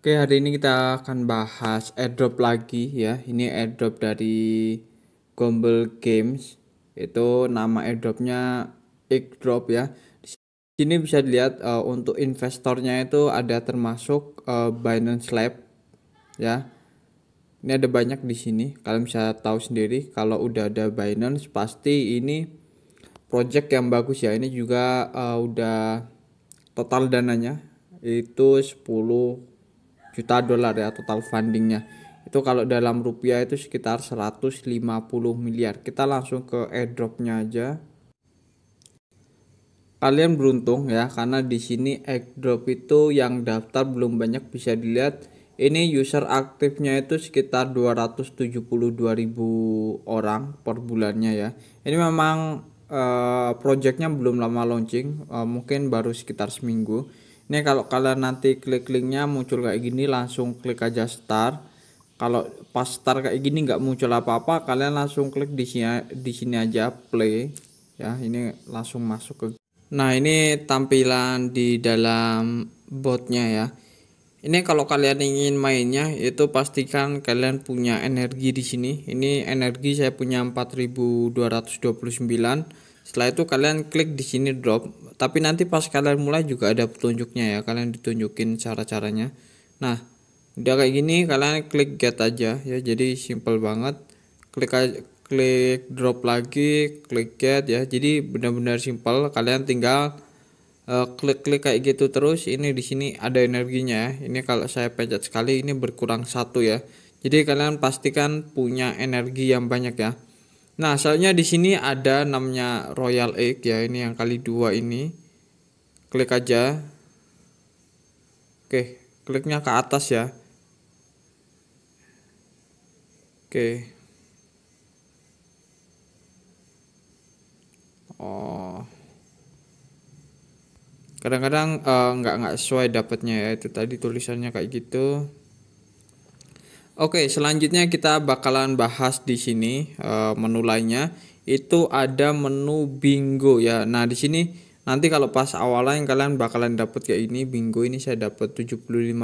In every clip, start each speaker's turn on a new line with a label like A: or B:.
A: Oke, hari ini kita akan bahas airdrop lagi ya. Ini airdrop dari Gombel Games. Itu nama airdropnya airdrop ya. Di sini bisa dilihat uh, untuk investornya itu ada termasuk uh, Binance Lab ya. Ini ada banyak di sini. Kalian bisa tahu sendiri kalau udah ada Binance pasti ini project yang bagus ya. Ini juga uh, udah total dananya itu 10 juta dolar ya total fundingnya itu kalau dalam rupiah itu sekitar 150 miliar kita langsung ke airdropnya aja kalian beruntung ya karena di sini airdrop itu yang daftar belum banyak bisa dilihat ini user aktifnya itu sekitar 272.000 orang per bulannya ya ini memang uh, projectnya belum lama launching uh, mungkin baru sekitar seminggu ini kalau kalian nanti klik linknya muncul kayak gini langsung klik aja start kalau pas start kayak gini nggak muncul apa-apa kalian langsung klik di sini di sini aja play ya ini langsung masuk ke nah ini tampilan di dalam botnya ya ini kalau kalian ingin mainnya itu pastikan kalian punya energi di sini ini energi saya punya 4229 setelah itu kalian klik di sini drop tapi nanti pas kalian mulai juga ada petunjuknya ya kalian ditunjukin cara-caranya nah udah kayak gini kalian klik get aja ya jadi simple banget klik aja, klik drop lagi klik get ya jadi benar-benar simple kalian tinggal eh, klik-klik kayak gitu terus ini di sini ada energinya ya. ini kalau saya pencet sekali ini berkurang satu ya jadi kalian pastikan punya energi yang banyak ya Nah, soalnya di sini ada namanya Royal Egg ya, ini yang kali dua ini. Klik aja. Oke, kliknya ke atas ya. Oke. Oh. Kadang-kadang eh, nggak -kadang, uh, nggak sesuai dapatnya ya itu tadi tulisannya kayak gitu. Oke, selanjutnya kita bakalan bahas di sini uh, menu lainnya. Itu ada menu bingo ya. Nah, di sini nanti kalau pas awalnya lain kalian bakalan dapat kayak ini bingo ini saya dapat 75.000.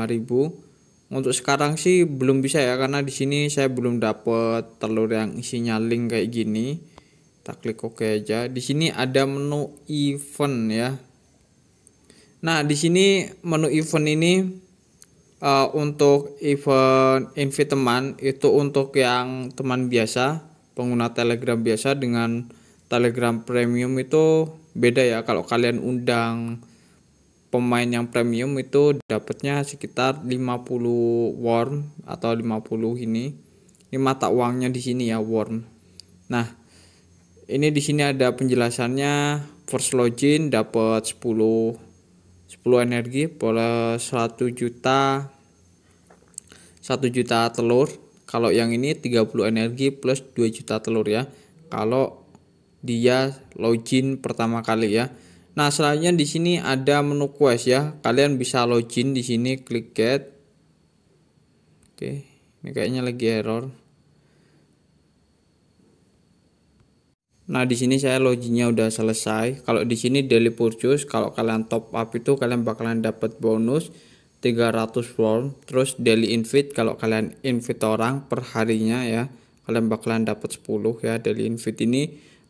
A: Untuk sekarang sih belum bisa ya karena di sini saya belum dapat telur yang isinya link kayak gini. Kita klik oke OK aja. Di sini ada menu event ya. Nah, di sini menu event ini uh, untuk event invite teman itu untuk yang teman biasa pengguna Telegram biasa dengan Telegram Premium itu beda ya kalau kalian undang pemain yang premium itu dapatnya sekitar 50 worm atau 50 ini ini mata uangnya di sini ya worm nah ini di sini ada penjelasannya first login dapat 10 10 energi pola 1 juta 1 juta telur kalau yang ini 30 energi plus 2 juta telur ya kalau dia login pertama kali ya nah selanjutnya di sini ada menu quest ya kalian bisa login di sini klik get oke ini kayaknya lagi error Nah, di sini saya loginya udah selesai. Kalau di sini daily purchase, kalau kalian top up itu kalian bakalan dapat bonus 300 won. Terus daily invite kalau kalian invite orang per harinya ya, kalian bakalan dapat 10 ya daily invite ini.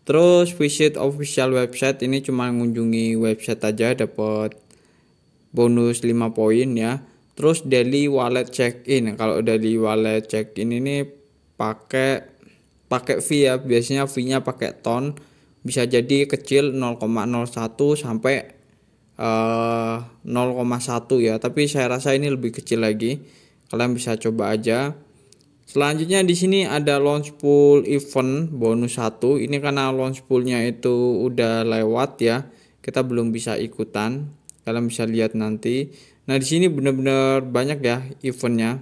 A: Terus visit official website ini cuma mengunjungi website aja dapat bonus 5 poin ya. Terus daily wallet check in. Kalau daily wallet check in ini pakai pakai V ya biasanya V nya pakai ton bisa jadi kecil 0,01 sampai uh, eh, 0,1 ya tapi saya rasa ini lebih kecil lagi kalian bisa coba aja Selanjutnya di sini ada launch pool event bonus 1. Ini karena launch poolnya itu udah lewat ya. Kita belum bisa ikutan. Kalian bisa lihat nanti. Nah, di sini benar-benar banyak ya eventnya.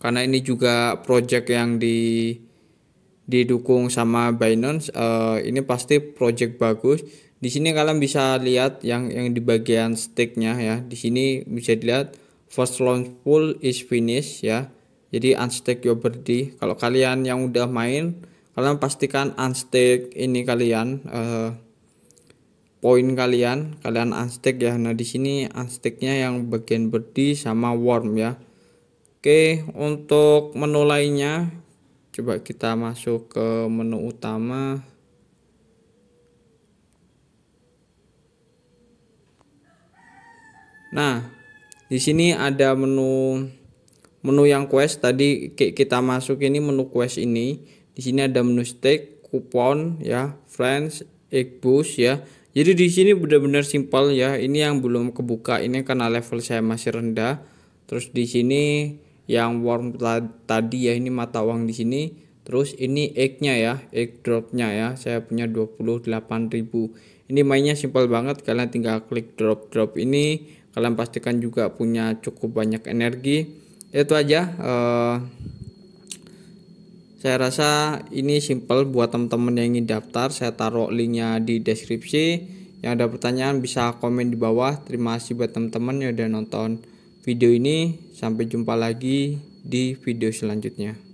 A: Karena ini juga project yang di didukung sama Binance uh, ini pasti project bagus di sini kalian bisa lihat yang yang di bagian stake-nya ya di sini bisa dilihat first launch pool is finished ya jadi unstake your birdie kalau kalian yang udah main kalian pastikan unstake ini kalian uh, eh, poin kalian kalian unstake ya nah di sini unstake-nya yang bagian birdie sama worm ya oke untuk menulainya coba kita masuk ke menu utama nah di sini ada menu menu yang quest tadi kita masuk ini menu quest ini di sini ada menu steak kupon ya friends egg boost ya jadi di sini benar-benar simpel ya ini yang belum kebuka ini karena level saya masih rendah terus di sini yang warm tadi ya ini mata uang di sini terus ini egg-nya ya egg drop-nya ya saya punya 28.000 ini mainnya simpel banget kalian tinggal klik drop drop ini kalian pastikan juga punya cukup banyak energi itu aja uh, saya rasa ini simple buat teman-teman yang ingin daftar saya taruh linknya di deskripsi yang ada pertanyaan bisa komen di bawah terima kasih buat teman-teman yang udah nonton video ini. Sampai jumpa lagi di video selanjutnya.